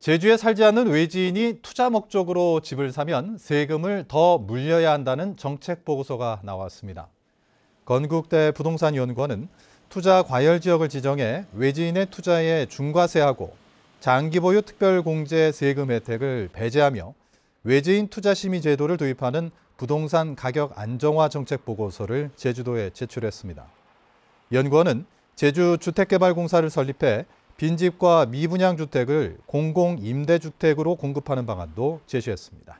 제주에 살지 않는 외지인이 투자 목적으로 집을 사면 세금을 더 물려야 한다는 정책 보고서가 나왔습니다. 건국대 부동산연구원은 투자 과열 지역을 지정해 외지인의 투자에 중과세하고 장기 보유 특별공제 세금 혜택을 배제하며 외지인 투자 심의 제도를 도입하는 부동산 가격 안정화 정책 보고서를 제주도에 제출했습니다. 연구원은 제주 주택개발공사를 설립해 빈집과 미분양 주택을 공공임대주택으로 공급하는 방안도 제시했습니다.